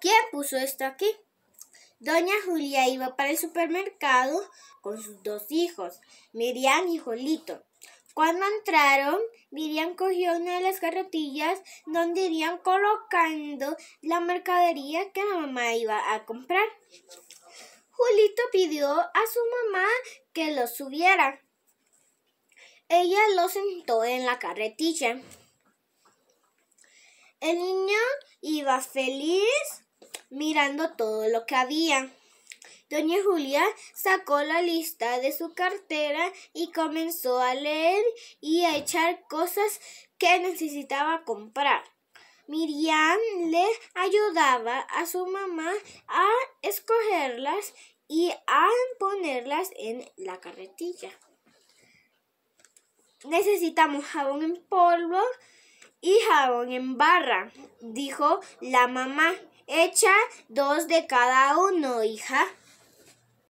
¿Quién puso esto aquí? Doña Julia iba para el supermercado con sus dos hijos, Miriam y Jolito. Cuando entraron, Miriam cogió una de las carretillas donde irían colocando la mercadería que la mamá iba a comprar. Julito pidió a su mamá que lo subiera. Ella lo sentó en la carretilla. El niño iba feliz mirando todo lo que había. Doña Julia sacó la lista de su cartera y comenzó a leer y a echar cosas que necesitaba comprar. Miriam le ayudaba a su mamá a escogerlas y a ponerlas en la carretilla. Necesitamos jabón en polvo, Hija, en barra, dijo la mamá. Echa dos de cada uno, hija.